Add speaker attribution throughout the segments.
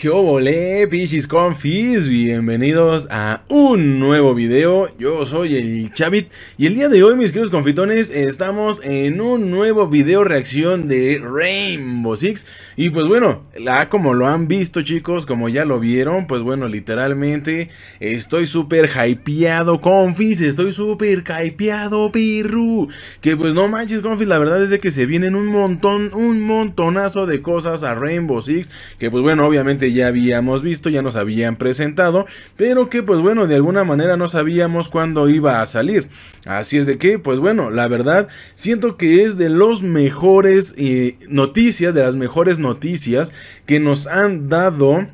Speaker 1: ¿Qué obole, Pichis Confis? Bienvenidos a un nuevo video. Yo soy el Chavit y el día de hoy, mis queridos confitones, estamos en un nuevo video reacción de Rainbow Six. Y pues bueno, la, como lo han visto, chicos, como ya lo vieron, pues bueno, literalmente estoy súper hypeado, Confis. Estoy súper hypeado, Pirru. Que pues no manches, Confis, la verdad es de que se vienen un montón, un montonazo de cosas a Rainbow Six. Que pues bueno, obviamente ya habíamos visto, ya nos habían presentado, pero que pues bueno, de alguna manera no sabíamos cuándo iba a salir. Así es de que, pues bueno, la verdad, siento que es de los mejores eh, noticias, de las mejores noticias que nos han dado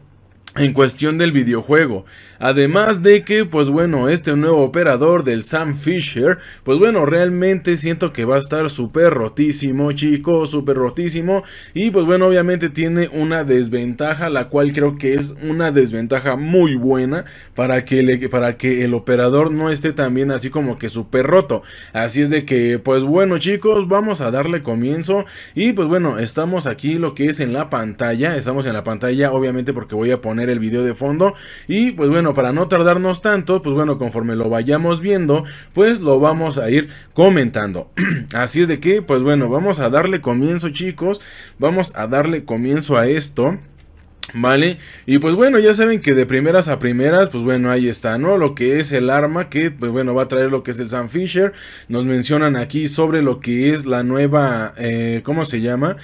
Speaker 1: en cuestión del videojuego. Además de que, pues bueno, este nuevo operador del Sam Fisher, pues bueno, realmente siento que va a estar súper rotísimo, chicos, súper rotísimo. Y pues bueno, obviamente tiene una desventaja, la cual creo que es una desventaja muy buena para que, para que el operador no esté también así como que súper roto. Así es de que, pues bueno, chicos, vamos a darle comienzo. Y pues bueno, estamos aquí lo que es en la pantalla, estamos en la pantalla obviamente porque voy a poner el video de fondo. Y pues bueno, bueno, para no tardarnos tanto, pues bueno, conforme lo vayamos viendo, pues lo vamos a ir comentando. Así es de que, pues bueno, vamos a darle comienzo chicos, vamos a darle comienzo a esto. Vale, y pues bueno, ya saben que de primeras a primeras, pues bueno, ahí está, ¿no? Lo que es el arma, que pues bueno, va a traer lo que es el Sam Fisher. Nos mencionan aquí sobre lo que es la nueva, eh, ¿cómo se llama?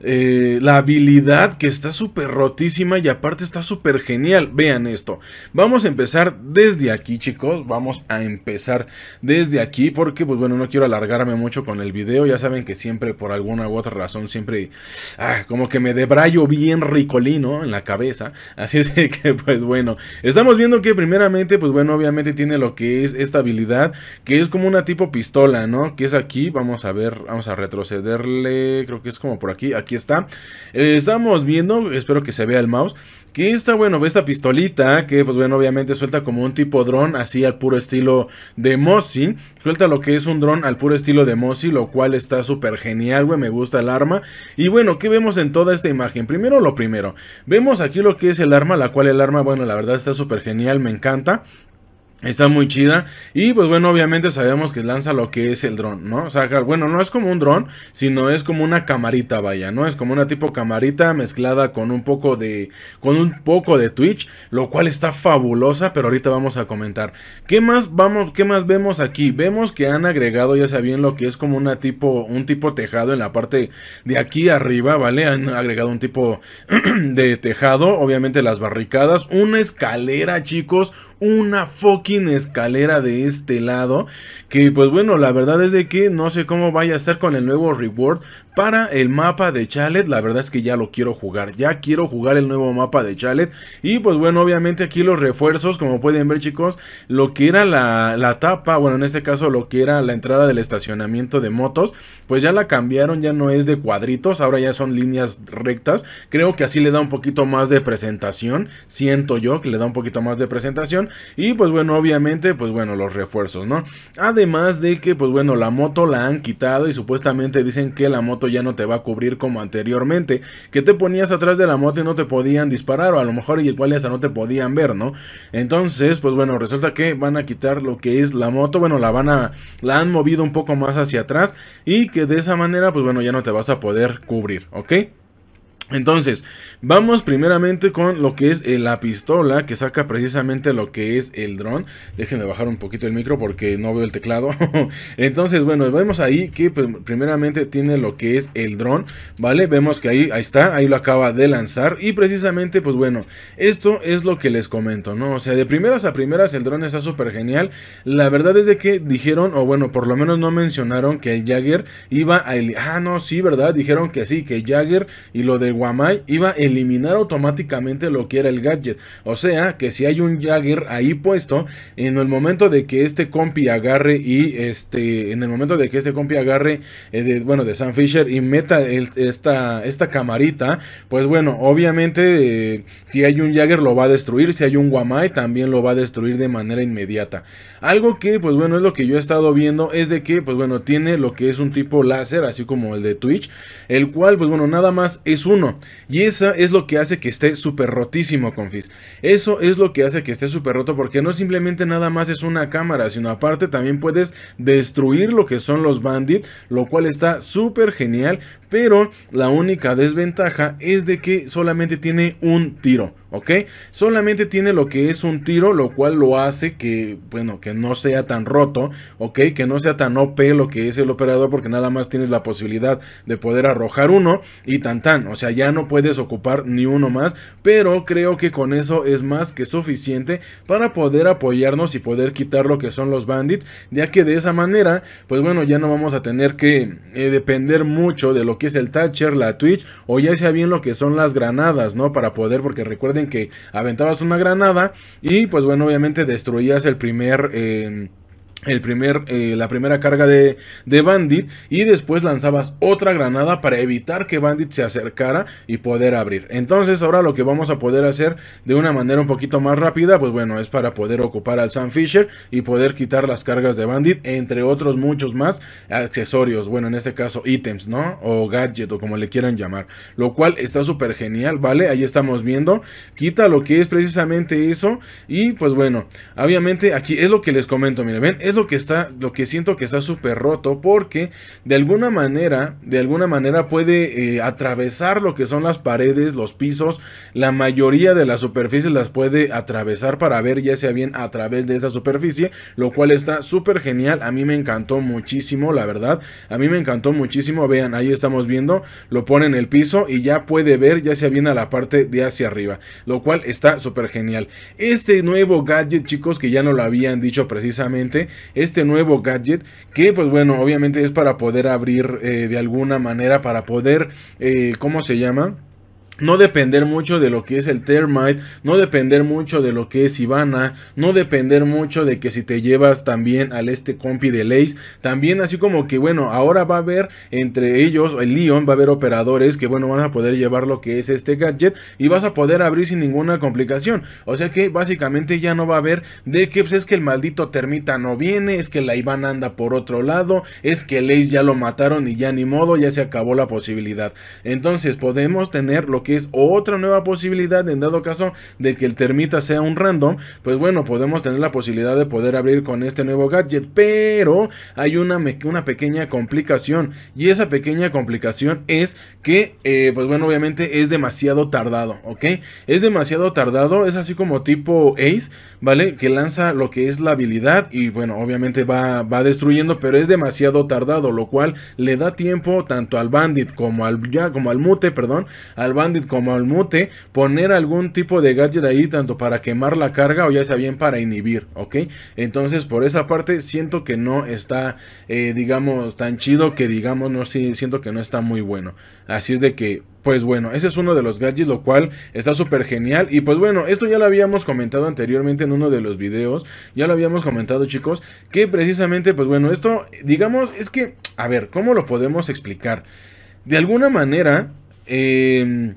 Speaker 1: Eh, la habilidad que está súper rotísima y aparte está súper genial. Vean esto. Vamos a empezar desde aquí, chicos. Vamos a empezar desde aquí porque, pues bueno, no quiero alargarme mucho con el video. Ya saben que siempre, por alguna u otra razón, siempre ah, como que me debrayo bien ricolino la cabeza. Así es que, pues bueno, estamos viendo que primeramente, pues bueno, obviamente tiene lo que es esta habilidad, que es como una tipo pistola, ¿no? Que es aquí, vamos a ver, vamos a retrocederle, creo que es como por aquí, aquí está. Eh, estamos viendo, espero que se vea el mouse. Que está bueno, ve esta pistolita, que pues bueno, obviamente suelta como un tipo dron, así al puro estilo de Mossy. Suelta lo que es un dron al puro estilo de Mossy, lo cual está súper genial, güey, me gusta el arma. Y bueno, ¿qué vemos en toda esta imagen? Primero lo primero, vemos aquí lo que es el arma, la cual el arma, bueno, la verdad está súper genial, me encanta. Está muy chida. Y pues bueno, obviamente sabemos que lanza lo que es el dron, ¿no? O sea, bueno, no es como un dron, sino es como una camarita, vaya, ¿no? Es como una tipo camarita mezclada con un poco de. con un poco de Twitch. Lo cual está fabulosa. Pero ahorita vamos a comentar. ¿Qué más vamos, qué más vemos aquí? Vemos que han agregado, ya saben, lo que es como una tipo. un tipo tejado en la parte de aquí arriba, ¿vale? Han agregado un tipo de tejado. Obviamente las barricadas. Una escalera, chicos una fucking escalera de este lado. Que pues bueno, la verdad es de que no sé cómo vaya a estar con el nuevo reward para el mapa de Chalet. La verdad es que ya lo quiero jugar. Ya quiero jugar el nuevo mapa de Chalet. Y pues bueno, obviamente aquí los refuerzos, como pueden ver chicos, lo que era la, tapa, bueno en este caso lo que era la entrada del estacionamiento de motos, pues ya la cambiaron, ya no es de cuadritos, ahora ya son líneas rectas. Creo que así le da un poquito más de presentación. Siento yo que le da un poquito más de presentación. Y pues bueno, obviamente, pues bueno, los refuerzos, ¿no? Además de que, pues bueno, la moto la han quitado y supuestamente dicen que la moto ya no te va a cubrir como anteriormente, que te ponías atrás de la moto y no te podían disparar o a lo mejor igual ya no te podían ver, ¿no? Entonces, pues bueno, resulta que van a quitar lo que es la moto, bueno, la van a la han movido un poco más hacia atrás y que de esa manera, pues bueno, ya no te vas a poder cubrir, ¿ok? Entonces, vamos primeramente con lo que es eh, la pistola que saca precisamente lo que es el dron. Déjenme bajar un poquito el micro porque no veo el teclado. Entonces, bueno, vemos ahí que pues, primeramente tiene lo que es el dron, ¿vale? Vemos que ahí, ahí está, ahí lo acaba de lanzar. Y precisamente, pues bueno, esto es lo que les comento, ¿no? O sea, de primeras a primeras el dron está súper genial. La verdad es de que dijeron, o bueno, por lo menos no mencionaron que el Jagger iba a... El... Ah, no, sí, ¿verdad? Dijeron que sí, que Jagger y lo de Guamai iba a eliminar automáticamente lo que era el gadget. O sea que si hay un Jagger ahí puesto, en el momento de que este compi agarre y este, en el momento de que este compi agarre, eh, bueno, de Sam Fisher y meta esta, esta camarita, pues bueno, obviamente eh, si hay un Jagger lo va a destruir, si hay un Guamai también lo va a destruir de manera inmediata. Algo que, pues bueno, es lo que yo he estado viendo, es de que, pues bueno, tiene lo que es un tipo láser, así como el de Twitch, el cual, pues bueno, nada más es uno. Y eso es lo que hace que esté súper rotísimo, confis. Eso es lo que hace que esté súper roto porque no simplemente nada más es una cámara, sino aparte también puedes destruir lo que son los bandits, lo cual está súper genial pero la única desventaja es de que solamente tiene un tiro, ¿ok? Solamente tiene lo que es un tiro, lo cual lo hace que, bueno, que no sea tan roto, ¿ok? Que no sea tan OP lo que es el operador, porque nada más tienes la posibilidad de poder arrojar uno y tan tan, o sea, ya no puedes ocupar ni uno más, pero creo que con eso es más que suficiente para poder apoyarnos y poder quitar lo que son los bandits, ya que de esa manera, pues bueno, ya no vamos a tener que eh, depender mucho de lo que es el Thatcher, la Twitch, o ya sea bien lo que son las granadas, ¿no? Para poder, porque recuerden que aventabas una granada y pues bueno, obviamente destruías el primer... Eh, el primer, eh, la primera carga de, Bandit y después lanzabas otra granada para evitar que Bandit se acercara y poder abrir. Entonces ahora lo que vamos a poder hacer de una manera un poquito más rápida, pues bueno, es para poder ocupar al sunfisher Fisher y poder quitar las cargas de Bandit, entre otros muchos más accesorios, bueno, en este caso ítems, ¿no? O gadget o como le quieran llamar, lo cual está súper genial, ¿vale? Ahí estamos viendo, quita lo que es precisamente eso y pues bueno, obviamente aquí es lo que les comento, miren, ven, es lo que está, lo que siento que está súper roto, porque de alguna manera, de alguna manera puede eh, atravesar lo que son las paredes, los pisos, la mayoría de las superficies las puede atravesar para ver ya sea bien a través de esa superficie, lo cual está súper genial, a mí me encantó muchísimo, la verdad, a mí me encantó muchísimo, vean, ahí estamos viendo, lo pone en el piso y ya puede ver ya sea bien a la parte de hacia arriba, lo cual está súper genial. Este nuevo gadget, chicos, que ya no lo habían dicho precisamente, este nuevo gadget que pues bueno, obviamente es para poder abrir eh, de alguna manera, para poder, eh, ¿cómo se llama? no depender mucho de lo que es el termite, no depender mucho de lo que es Ivana, no depender mucho de que si te llevas también al este compi de Lace, también así como que bueno, ahora va a haber entre ellos, el Leon, va a haber operadores que bueno, van a poder llevar lo que es este gadget y vas a poder abrir sin ninguna complicación, o sea que básicamente ya no va a haber de que pues, es que el maldito termita no viene, es que la Ivana anda por otro lado, es que Lace ya lo mataron y ya ni modo, ya se acabó la posibilidad, entonces podemos tener lo que que es otra nueva posibilidad en dado caso de que el termita sea un random, pues bueno, podemos tener la posibilidad de poder abrir con este nuevo gadget, pero hay una, una pequeña complicación y esa pequeña complicación es que, eh, pues bueno, obviamente es demasiado tardado, ¿ok? Es demasiado tardado, es así como tipo Ace, ¿vale? Que lanza lo que es la habilidad y bueno, obviamente va, va destruyendo, pero es demasiado tardado, lo cual le da tiempo tanto al bandit como al, ya, como al mute, perdón, al bandit como al Mute, poner algún tipo de gadget ahí, tanto para quemar la carga o ya sea bien para inhibir, ¿ok? Entonces, por esa parte, siento que no está, eh, digamos, tan chido que digamos, no, siento que no está muy bueno. Así es de que, pues bueno, ese es uno de los gadgets, lo cual está súper genial. Y pues bueno, esto ya lo habíamos comentado anteriormente en uno de los videos. Ya lo habíamos comentado, chicos, que precisamente, pues bueno, esto, digamos, es que, a ver, ¿cómo lo podemos explicar? De alguna manera, eh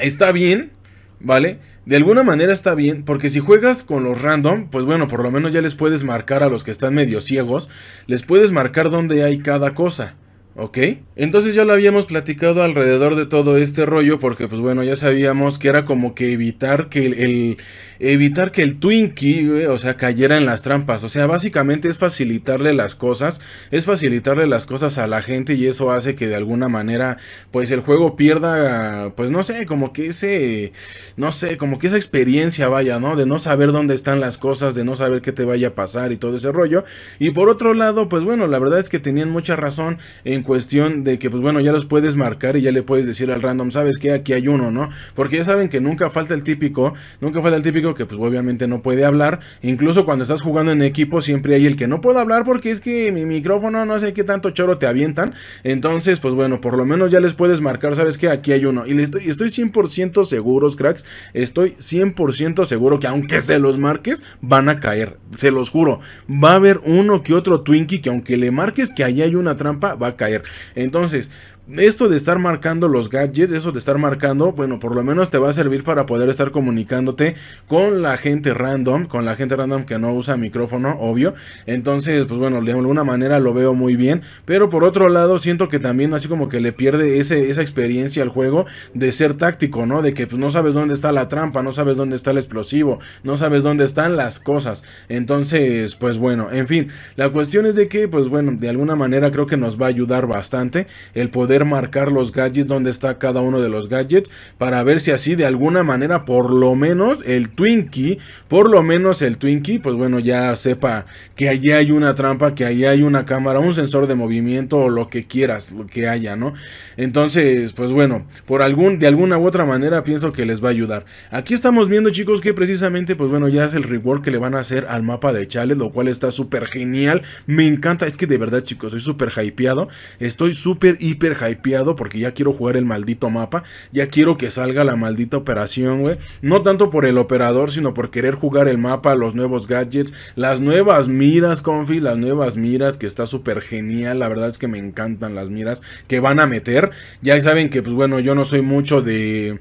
Speaker 1: está bien, ¿vale? De alguna manera está bien, porque si juegas con los random, pues bueno, por lo menos ya les puedes marcar a los que están medio ciegos, les puedes marcar dónde hay cada cosa. ¿Ok? Entonces ya lo habíamos platicado alrededor de todo este rollo porque pues bueno, ya sabíamos que era como que evitar que el, evitar que el Twinkie, o sea, cayera en las trampas, o sea, básicamente es facilitarle las cosas, es facilitarle las cosas a la gente y eso hace que de alguna manera pues el juego pierda pues no sé, como que ese no sé, como que esa experiencia vaya, ¿no? De no saber dónde están las cosas, de no saber qué te vaya a pasar y todo ese rollo. Y por otro lado, pues bueno, la verdad es que tenían mucha razón en cuestión de que, pues bueno, ya los puedes marcar y ya le puedes decir al random, ¿sabes que Aquí hay uno, ¿no? Porque ya saben que nunca falta el típico, nunca falta el típico que, pues obviamente no puede hablar. Incluso cuando estás jugando en equipo, siempre hay el que no puede hablar porque es que mi micrófono, no sé qué tanto choro te avientan. Entonces, pues bueno, por lo menos ya les puedes marcar, ¿sabes que Aquí hay uno. Y estoy, estoy 100% seguros, cracks. Estoy 100% seguro que aunque se los marques, van a caer. Se los juro. Va a haber uno que otro Twinkie que aunque le marques que ahí hay una trampa, va a caer. Entonces, esto de estar marcando los gadgets, eso de estar marcando, bueno, por lo menos te va a servir para poder estar comunicándote con la gente random, con la gente random que no usa micrófono, obvio. Entonces, pues bueno, de alguna manera lo veo muy bien. Pero por otro lado, siento que también así como que le pierde esa experiencia al juego de ser táctico, ¿no? De que pues no sabes dónde está la trampa, no sabes dónde está el explosivo, no sabes dónde están las cosas. Entonces, pues bueno, en fin, la cuestión es de que, pues bueno, de alguna manera creo que nos va a ayudar bastante el poder marcar los gadgets, donde está cada uno de los gadgets, para ver si así de alguna manera, por lo menos el Twinkie, por lo menos el Twinkie, pues bueno, ya sepa que allí hay una trampa, que allí hay una cámara, un sensor de movimiento o lo que quieras, lo que haya, ¿no? Entonces, pues bueno, por algún, de alguna u otra manera pienso que les va a ayudar. Aquí estamos viendo, chicos, que precisamente, pues bueno, ya es el reward que le van a hacer al mapa de Chale, lo cual está súper genial. Me encanta, es que de verdad, chicos, soy súper hypeado. Estoy súper, hiper hypeado hypeado porque ya quiero jugar el maldito mapa, ya quiero que salga la maldita operación, güey. No tanto por el operador, sino por querer jugar el mapa, los nuevos gadgets, las nuevas miras, confi, las nuevas miras, que está súper genial, la verdad es que me encantan las miras que van a meter. Ya saben que, pues bueno, yo no soy mucho de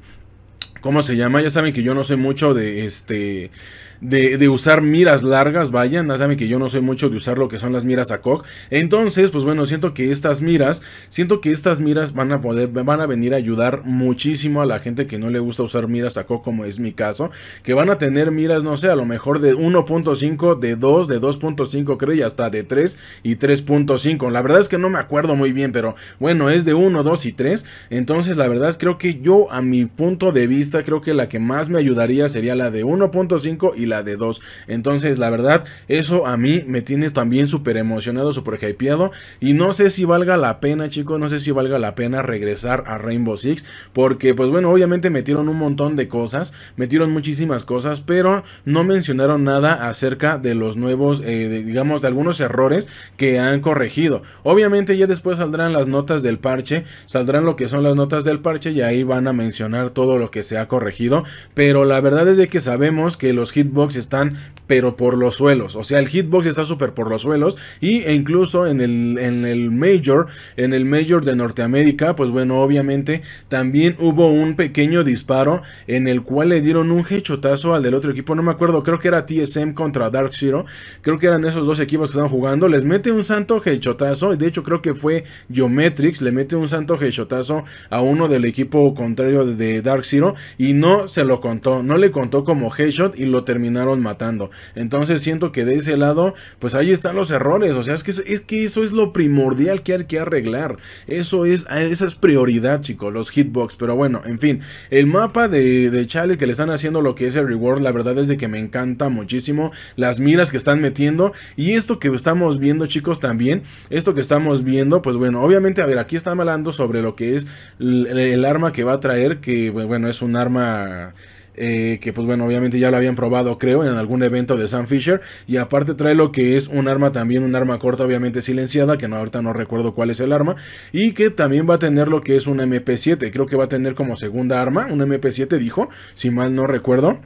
Speaker 1: ¿Cómo se llama? Ya saben que yo no soy mucho de este. De, usar miras largas, vayan, ya saben que yo no soy mucho de usar lo que son las miras a Entonces, pues bueno, siento que estas miras, siento que estas miras van a poder, van a venir a ayudar muchísimo a la gente que no le gusta usar miras a como es mi caso, que van a tener miras, no sé, a lo mejor de 1.5, de 2, de 2.5 creo y hasta de 3 y 3.5. La verdad es que no me acuerdo muy bien, pero bueno, es de 1, 2 y 3. Entonces, la verdad creo que yo a mi punto de vista creo que la que más me ayudaría sería la de 1.5 y la de 2. Entonces la verdad eso a mí me tiene también súper emocionado, súper hypeado y no sé si valga la pena chicos, no sé si valga la pena regresar a Rainbow Six porque pues bueno obviamente metieron un montón de cosas, metieron muchísimas cosas pero no mencionaron nada acerca de los nuevos eh, digamos de algunos errores que han corregido. Obviamente ya después saldrán las notas del parche, saldrán lo que son las notas del parche y ahí van a mencionar todo lo que se ha corregido, pero la verdad es de que sabemos que los hitbox están pero por los suelos, o sea, el hitbox está súper por los suelos y, e incluso en el, en el Major, en el Major de Norteamérica, pues bueno, obviamente también hubo un pequeño disparo en el cual le dieron un hechotazo al del otro equipo, no me acuerdo, creo que era TSM contra Dark Zero, creo que eran esos dos equipos que estaban jugando, les mete un santo hechotazo, y de hecho creo que fue Geometrix, le mete un santo hechotazo a uno del equipo contrario de Dark Zero y no se lo contó, no le contó como headshot y lo terminaron matando. Entonces siento que de ese lado, pues ahí están los errores. O sea, es que, es que eso es lo primordial que hay que arreglar. Eso es, esa es prioridad, chicos, los hitbox. Pero bueno, en fin, el mapa de, de Chale que le están haciendo lo que es el reward, la verdad es de que me encanta muchísimo las miras que están metiendo. Y esto que estamos viendo, chicos, también, esto que estamos viendo, pues bueno, obviamente, a ver, aquí están hablando sobre lo que es el, arma que va a traer, que bueno, es un arma eh, que pues bueno, obviamente ya lo habían probado creo en algún evento de Sam Fisher y aparte trae lo que es un arma también, un arma corta obviamente silenciada, que no, ahorita no recuerdo cuál es el arma y que también va a tener lo que es un MP7, creo que va a tener como segunda arma, un MP7 dijo, si mal no recuerdo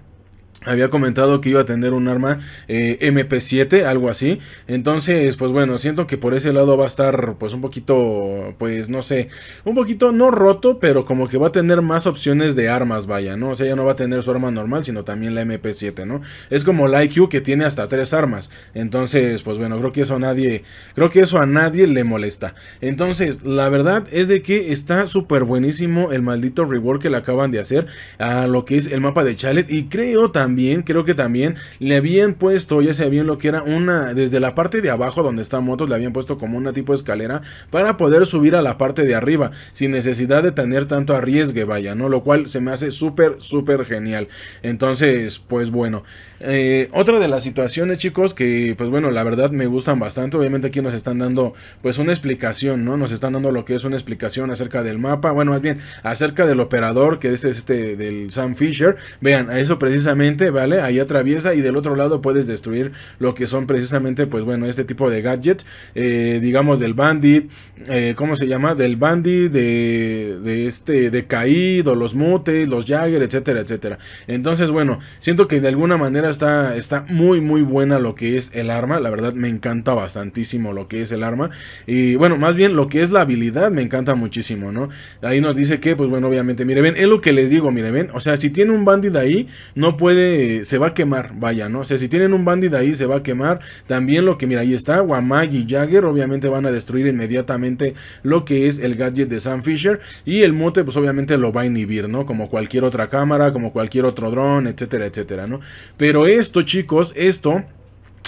Speaker 1: había comentado que iba a tener un arma eh, MP7, algo así. Entonces, pues bueno, siento que por ese lado va a estar pues un poquito, pues no sé, un poquito no roto, pero como que va a tener más opciones de armas, vaya, ¿no? O sea, ya no va a tener su arma normal, sino también la MP7, ¿no? Es como la IQ que tiene hasta tres armas. Entonces, pues bueno, creo que eso a nadie, creo que eso a nadie le molesta. Entonces, la verdad es de que está súper buenísimo el maldito reward que le acaban de hacer a lo que es el mapa de Chalet y creo también creo que también le habían puesto, ya se bien lo que era una, desde la parte de abajo donde está motos, le habían puesto como una tipo de escalera para poder subir a la parte de arriba, sin necesidad de tener tanto arriesgue, vaya, ¿no? Lo cual se me hace súper, súper genial. Entonces, pues bueno. Eh, otra de las situaciones, chicos, que pues bueno, la verdad me gustan bastante. Obviamente aquí nos están dando pues una explicación, ¿no? Nos están dando lo que es una explicación acerca del mapa. Bueno, más bien acerca del operador que es este del Sam Fisher. Vean, a eso precisamente ¿vale? Ahí atraviesa y del otro lado puedes destruir lo que son precisamente, pues bueno, este tipo de gadgets, eh, digamos del bandit, eh, ¿cómo se llama? Del bandit, de, de este, de caído, los mutes, los Jagger, etcétera, etcétera. Entonces, bueno, siento que de alguna manera está, está muy, muy buena lo que es el arma, la verdad me encanta bastantísimo lo que es el arma y bueno, más bien lo que es la habilidad me encanta muchísimo, ¿no? Ahí nos dice que, pues bueno, obviamente, mire, ven, es lo que les digo, mire, ven, o sea, si tiene un bandit ahí, no puede se va a quemar, vaya, ¿no? O sea, si tienen un bandido ahí se va a quemar. También lo que, mira, ahí está, Wamai y Jagger obviamente van a destruir inmediatamente lo que es el gadget de Sam Fisher. Y el mote pues obviamente lo va a inhibir, ¿no? Como cualquier otra cámara, como cualquier otro dron, etcétera, etcétera, ¿no? Pero esto, chicos, esto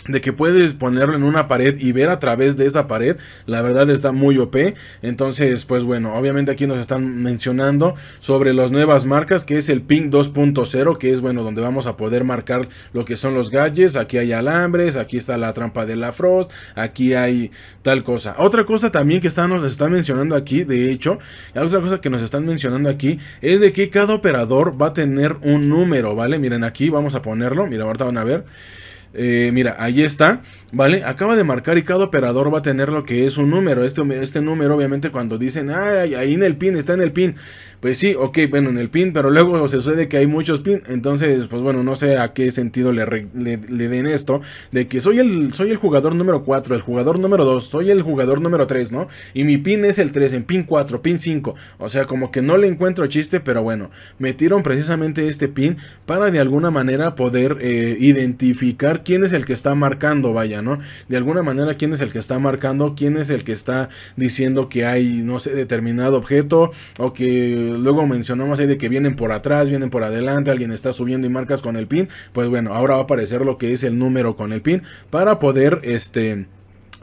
Speaker 1: de que puedes ponerlo en una pared y ver a través de esa pared, la verdad está muy OP. Entonces, pues bueno, obviamente aquí nos están mencionando sobre las nuevas marcas, que es el Ping 2.0, que es bueno, donde vamos a poder marcar lo que son los gadgets. Aquí hay alambres, aquí está la trampa de la Frost, aquí hay tal cosa. Otra cosa también que está, nos están mencionando aquí, de hecho, otra cosa que nos están mencionando aquí es de que cada operador va a tener un número, ¿vale? Miren, aquí vamos a ponerlo, mira, ahorita van a ver. Eh, mira, ahí está. ¿Vale? Acaba de marcar y cada operador va a tener lo que es un número. Este, este número, obviamente, cuando dicen, ah, ahí en el pin, está en el pin. Pues sí, ok, bueno, en el pin, pero luego se sucede que hay muchos pin. Entonces, pues bueno, no sé a qué sentido le, le, den esto. De que soy el, soy el jugador número 4, el jugador número 2, soy el jugador número 3, ¿no? Y mi pin es el 3, en pin 4, pin 5. O sea, como que no le encuentro chiste, pero bueno, metieron precisamente este pin para de alguna manera poder eh, identificar quién es el que está marcando, vayan de alguna manera, ¿quién es el que está marcando? ¿Quién es el que está diciendo que hay, no sé, determinado objeto? O que luego mencionamos ahí de que vienen por atrás, vienen por adelante, alguien está subiendo y marcas con el pin. Pues bueno, ahora va a aparecer lo que es el número con el pin para poder, este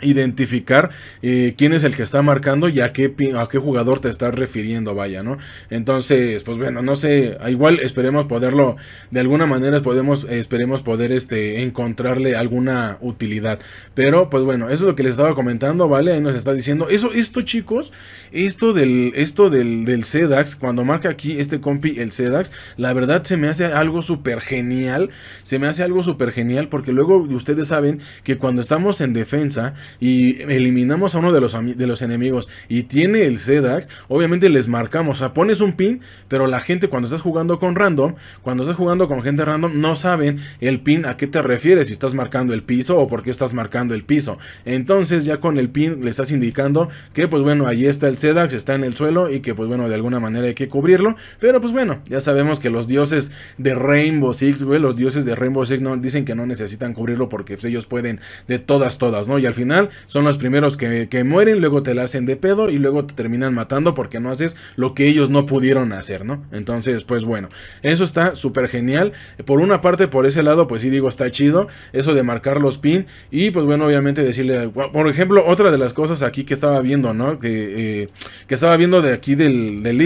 Speaker 1: identificar eh, quién es el que está marcando y a qué, a qué jugador te estás refiriendo, vaya, ¿no? Entonces, pues bueno, no sé, igual esperemos poderlo, de alguna manera podemos, esperemos poder este, encontrarle alguna utilidad. Pero, pues bueno, eso es lo que les estaba comentando, ¿vale? Ahí nos está diciendo, eso, esto chicos, esto del, esto del, del CEDAX, cuando marca aquí este compi el CEDAX, la verdad se me hace algo súper genial, se me hace algo súper genial porque luego ustedes saben que cuando estamos en defensa, y eliminamos a uno de los, de los enemigos y tiene el Zedax, obviamente les marcamos. O sea, pones un pin, pero la gente cuando estás jugando con random, cuando estás jugando con gente random, no saben el pin a qué te refieres, si estás marcando el piso o por qué estás marcando el piso. Entonces ya con el pin le estás indicando que pues bueno, allí está el Zedax, está en el suelo y que pues bueno, de alguna manera hay que cubrirlo. Pero pues bueno, ya sabemos que los dioses de Rainbow Six, los dioses de Rainbow Six no, dicen que no necesitan cubrirlo porque pues, ellos pueden de todas, todas, ¿no? Y al final son los primeros que, mueren, luego te la hacen de pedo y luego te terminan matando porque no haces lo que ellos no pudieron hacer, ¿no? Entonces, pues bueno, eso está súper genial. Por una parte, por ese lado, pues sí digo, está chido eso de marcar los pin y pues bueno, obviamente decirle, por ejemplo, otra de las cosas aquí que estaba viendo, ¿no? Que, eh, que estaba viendo de aquí del, del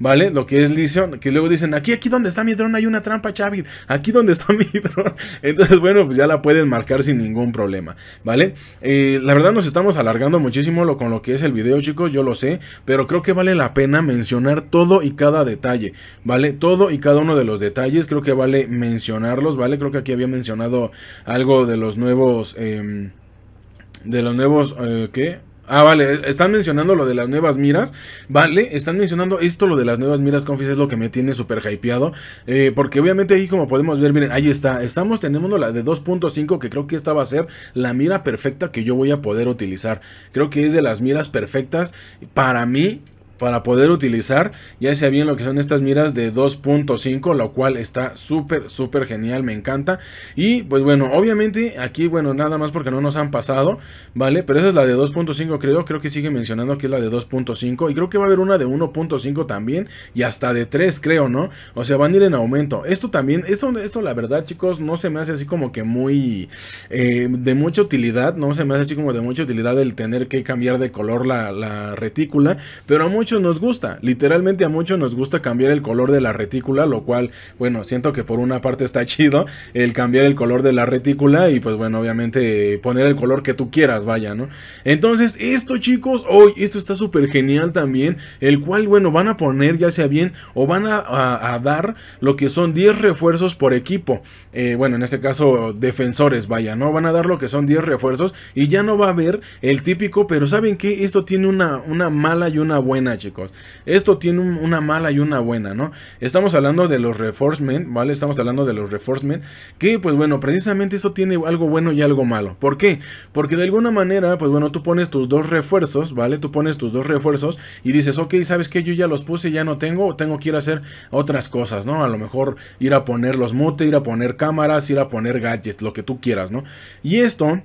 Speaker 1: ¿vale? Lo que es Lision, que luego dicen, aquí, aquí donde está mi dron hay una trampa, Chavit aquí donde está mi dron. Entonces, bueno, pues ya la pueden marcar sin ningún problema, ¿vale? Eh, la verdad nos estamos alargando muchísimo con lo que es el video, chicos, yo lo sé, pero creo que vale la pena mencionar todo y cada detalle, ¿vale? Todo y cada uno de los detalles, creo que vale mencionarlos, ¿vale? Creo que aquí había mencionado algo de los nuevos... Em, de los nuevos, eh, ¿qué? Ah, vale, e-, están mencionando lo de las nuevas miras. Vale, están mencionando esto, lo de las nuevas miras, confis, es lo que me tiene súper hypeado. Eh, porque obviamente ahí, como podemos ver, miren, ahí está. Estamos teniendo la de 2.5, que creo que esta va a ser la mira perfecta que yo voy a poder utilizar. Creo que es de las miras perfectas para mí para poder utilizar ya sea bien lo que son estas miras de 2.5 lo cual está súper súper genial me encanta y pues bueno obviamente aquí bueno nada más porque no nos han pasado vale pero esa es la de 2.5 creo creo que sigue mencionando que es la de 2.5 y creo que va a haber una de 1.5 también y hasta de 3 creo no o sea van a ir en aumento esto también esto esto la verdad chicos no se me hace así como que muy eh, de mucha utilidad no se me hace así como de mucha utilidad el tener que cambiar de color la, retícula pero a nos gusta, literalmente a muchos nos gusta cambiar el color de la retícula, lo cual, bueno, siento que por una parte está chido el cambiar el color de la retícula y pues bueno, obviamente poner el color que tú quieras, vaya, ¿no? Entonces, esto chicos, hoy, esto está súper genial también, el cual, bueno, van a poner ya sea bien o van a, dar lo que son 10 refuerzos por equipo, eh, bueno, en este caso defensores, vaya, ¿no? Van a dar lo que son 10 refuerzos y ya no va a haber el típico, pero ¿saben que Esto tiene una, una mala y una buena, chicos. Esto tiene una mala y una buena, ¿no? Estamos hablando de los reinforcement, ¿vale? Estamos hablando de los reinforcement. Que, pues bueno, precisamente eso tiene algo bueno y algo malo. ¿Por qué? Porque de alguna manera, pues bueno, tú pones tus dos refuerzos, ¿vale? Tú pones tus dos refuerzos y dices, ok, ¿sabes qué? Yo ya los puse, ya no tengo, tengo que ir a hacer otras cosas, ¿no? A lo mejor ir a poner los mute, ir a poner cámaras, ir a poner gadgets, lo que tú quieras, ¿no? Y esto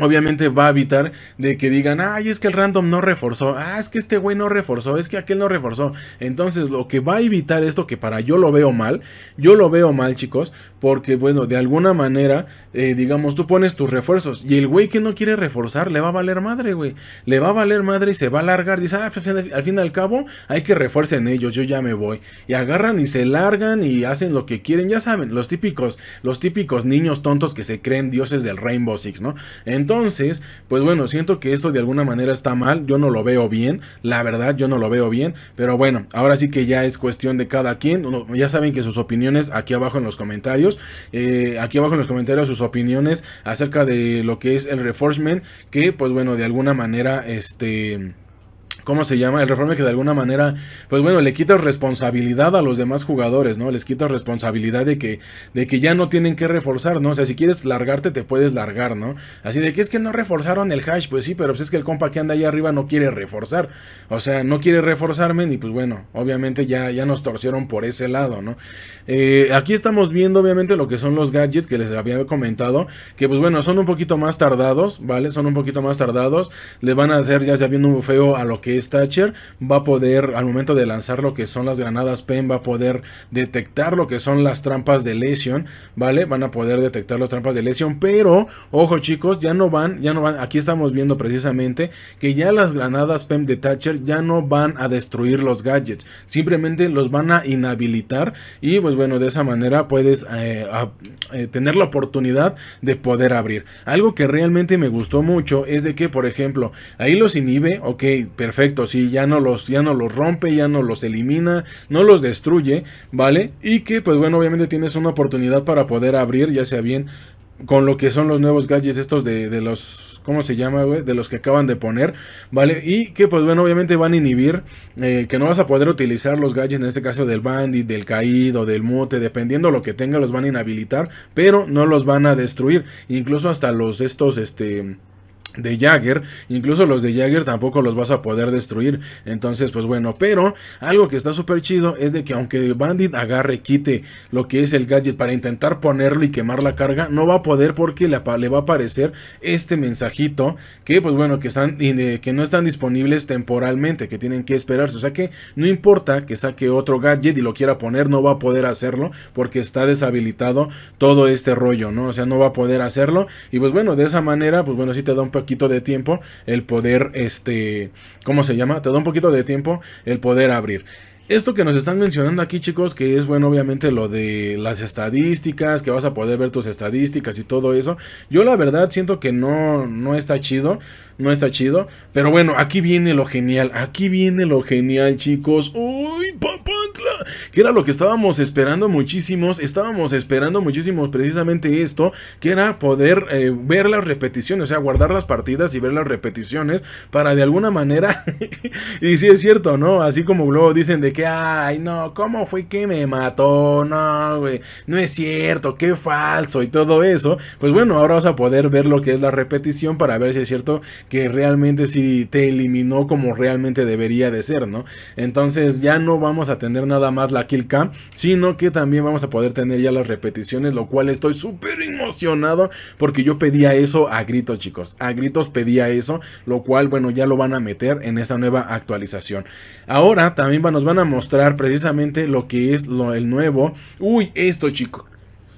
Speaker 1: obviamente va a evitar de que digan, ay, es que el random no reforzó, ah, es que este güey no reforzó, es que aquel no reforzó. Entonces, lo que va a evitar esto, que para yo lo veo mal, yo lo veo mal, chicos, porque, bueno, de alguna manera, eh, digamos, tú pones tus refuerzos y el güey que no quiere reforzar le va a valer madre, güey. Le va a valer madre y se va a largar. Dice, ah, pues, al fin y al cabo, hay que refuercen ellos, yo ya me voy. Y agarran y se largan y hacen lo que quieren, ya saben, los típicos, los típicos niños tontos que se creen dioses del Rainbow Six, ¿no? Entonces, entonces, pues bueno, siento que esto de alguna manera está mal, yo no lo veo bien, la verdad yo no lo veo bien, pero bueno, ahora sí que ya es cuestión de cada quien, ya saben que sus opiniones aquí abajo en los comentarios, eh, aquí abajo en los comentarios sus opiniones acerca de lo que es el reforcement, que pues bueno, de alguna manera este ¿cómo se llama? El reforme que de alguna manera, pues bueno, le quita responsabilidad a los demás jugadores, ¿no? Les quita responsabilidad de que, de que ya no tienen que reforzar, ¿no? O sea, si quieres largarte, te puedes largar, ¿no? Así de que es que no reforzaron el hash, pues sí, pero pues es que el compa que anda ahí arriba no quiere reforzar. O sea, no quiere reforzarme, y pues bueno, obviamente ya, ya nos torcieron por ese lado, ¿no? Eh, aquí estamos viendo, obviamente, lo que son los gadgets que les había comentado, que pues bueno, son un poquito más tardados, ¿vale? Son un poquito más tardados, les van a hacer ya ya viendo un feo a lo que Thatcher va a poder, al momento de lanzar lo que son las granadas PEM va a poder detectar lo que son las trampas de lesión ¿vale? Van a poder detectar las trampas de lesión pero, ojo chicos, ya no van, ya no van, aquí estamos viendo precisamente que ya las granadas PEM de Thatcher ya no van a destruir los gadgets, simplemente los van a inhabilitar y pues bueno, de esa manera puedes eh, eh, tener la oportunidad de poder abrir. Algo que realmente me gustó mucho es de que, por ejemplo, ahí los inhibe, ok, perfecto si ya no los, ya no los rompe, ya no los elimina, no los destruye, ¿vale? Y que pues bueno, obviamente tienes una oportunidad para poder abrir, ya sea bien con lo que son los nuevos gadgets estos de, los... ¿Cómo se llama, güey? De los que acaban de poner, ¿vale? Y que, pues bueno, obviamente van a inhibir eh, que no vas a poder utilizar los gadgets, en este caso del bandit, del caído, del mute, dependiendo lo que tenga, los van a inhabilitar, pero no los van a destruir. Incluso hasta los estos, este de Jagger, incluso los de Jagger tampoco los vas a poder destruir, entonces pues bueno, pero algo que está súper chido es de que aunque Bandit agarre, quite lo que es el gadget para intentar ponerlo y quemar la carga, no va a poder porque le, va a aparecer este mensajito que pues bueno, que, están, que no están disponibles temporalmente, que tienen que esperarse, o sea que no importa que saque otro gadget y lo quiera poner, no va a poder hacerlo porque está deshabilitado todo este rollo, ¿no? O sea, no va a poder hacerlo y pues bueno, de esa manera, pues bueno, si te da un poquito de tiempo el poder, este, ¿cómo se llama? Te da un poquito de tiempo el poder abrir. Esto que nos están mencionando aquí chicos, que es bueno obviamente lo de las estadísticas, que vas a poder ver tus estadísticas y todo eso, yo la verdad siento que no, no está chido, no está chido, pero bueno, aquí viene lo genial, aquí viene lo genial chicos, uy papá que era lo que estábamos esperando muchísimos, estábamos esperando muchísimos precisamente esto, que era poder eh, ver las repeticiones, o sea, guardar las partidas y ver las repeticiones para de alguna manera, y si es cierto, ¿no? Así como luego dicen de que, ay, no, ¿cómo fue que me mató? No, güey, no es cierto, qué falso y todo eso. Pues bueno, ahora vas a poder ver lo que es la repetición para ver si es cierto que realmente si te eliminó como realmente debería de ser, ¿no? Entonces ya no vamos a tener nada más la kill cam, sino que también vamos a poder tener ya las repeticiones, lo cual estoy súper emocionado porque yo pedía eso a gritos, chicos. A gritos pedía eso, lo cual, bueno, ya lo van a meter en esta nueva actualización. Ahora también nos van a mostrar precisamente lo que es lo, el nuevo. Uy, esto, chicos.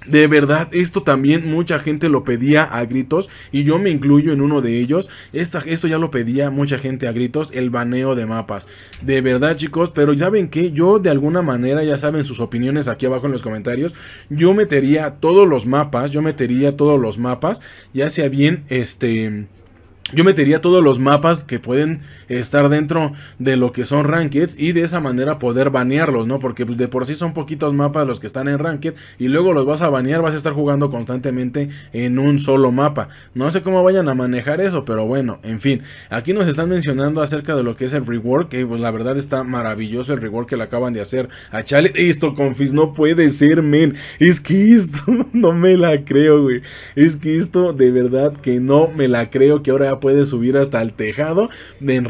Speaker 1: De verdad, esto también mucha gente lo pedía a gritos y yo me incluyo en uno de ellos. Esta, esto ya lo pedía mucha gente a gritos, el baneo de mapas. De verdad chicos, pero ya ven que yo de alguna manera, ya saben sus opiniones aquí abajo en los comentarios, yo metería todos los mapas, yo metería todos los mapas, ya sea bien este... Yo metería todos los mapas que pueden estar dentro de lo que son rankeds y de esa manera poder banearlos, ¿no? Porque pues, de por sí son poquitos mapas los que están en ranked y luego los vas a banear, vas a estar jugando constantemente en un solo mapa. No sé cómo vayan a manejar eso, pero bueno, en fin. Aquí nos están mencionando acerca de lo que es el rework, que pues la verdad está maravilloso el rework que le acaban de hacer a Chale. Esto, confis, no puede ser, men. Es que esto no me la creo, güey. Es que esto de verdad que no me la creo que ahora Puedes subir hasta el tejado de en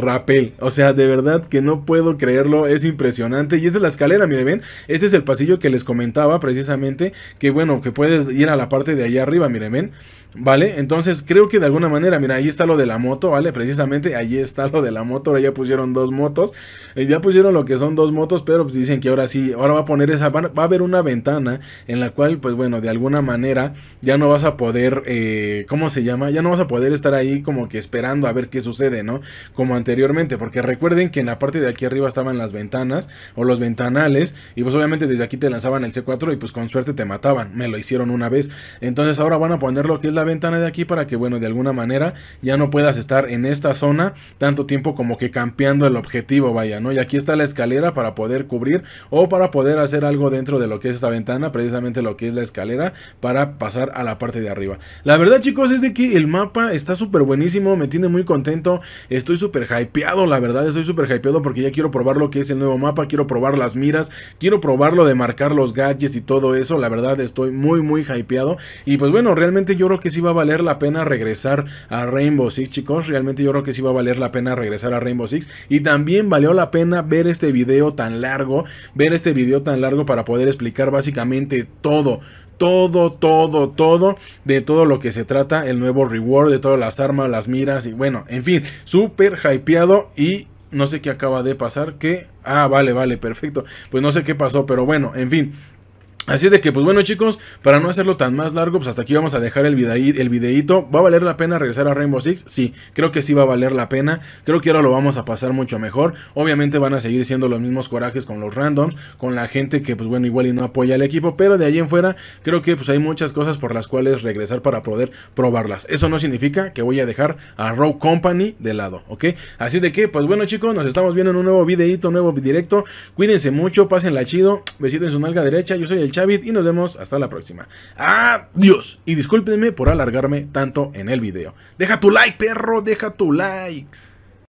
Speaker 1: O sea, de verdad que no puedo creerlo, es impresionante. Y esta es la escalera, miren, ven, este es el pasillo que les comentaba precisamente, que bueno, que puedes ir a la parte de allá arriba, miren, ven. ¿Vale? Entonces creo que de alguna manera, mira, ahí está lo de la moto, ¿vale? Precisamente ahí está lo de la moto, ahora ya pusieron dos motos, eh, ya pusieron lo que son dos motos, pero pues dicen que ahora sí, ahora va a poner esa, va, a haber una ventana en la cual, pues bueno, de alguna manera ya no vas a poder, eh, ¿cómo se llama? Ya no vas a poder estar ahí como que esperando a ver qué sucede, ¿no? Como anteriormente, porque recuerden que en la parte de aquí arriba estaban las ventanas o los ventanales y pues obviamente desde aquí te lanzaban el C4 y pues con suerte te mataban, me lo hicieron una vez. Entonces ahora van a poner lo que es la ventana de aquí para que bueno, de alguna manera ya no puedas estar en esta zona tanto tiempo como que campeando el objetivo, vaya, ¿no? Y aquí está la escalera para poder cubrir o para poder hacer algo dentro de lo que es esta ventana, precisamente lo que es la escalera para pasar a la parte de arriba. La verdad chicos es de que el mapa está súper buenísimo me tiene muy contento. Estoy súper hypeado, la verdad, estoy super hypeado porque ya quiero probar lo que es el nuevo mapa, quiero probar las miras, quiero probar lo de marcar los gadgets y todo eso. La verdad, estoy muy, muy hypeado. Y pues bueno, realmente yo creo que sí va a valer la pena regresar a Rainbow Six, chicos. Realmente yo creo que sí va a valer la pena regresar a Rainbow Six. Y también valió la pena ver este video tan largo, ver este video tan largo para poder explicar básicamente todo, todo, todo, todo de todo lo que se trata el nuevo reward, de todas las armas, las miras y bueno, en fin, súper hypeado y no sé qué acaba de pasar, que... Ah, vale, vale, perfecto. Pues no sé qué pasó, pero bueno, en fin, Así de que, pues bueno chicos, para no hacerlo tan más largo, pues hasta aquí vamos a dejar el, videíto. el ¿Va a valer la pena regresar a Rainbow Six? Sí, creo que sí va a valer la pena. Creo que ahora lo vamos a pasar mucho mejor. Obviamente van a seguir siendo los mismos corajes con los randoms, con la gente que pues bueno, igual y no apoya al equipo. Pero de ahí en fuera, creo que pues hay muchas cosas por las cuales regresar para poder probarlas. Eso no significa que voy a dejar a Rogue Company de lado, ¿ok? Así de que, pues bueno chicos, nos estamos viendo en un nuevo videíto, nuevo directo. Cuídense mucho, pásenla chido. Besito en su nalga derecha, yo soy el y nos vemos hasta la próxima. Adiós. Y discúlpenme por alargarme tanto en el video. Deja tu like, perro, deja tu like.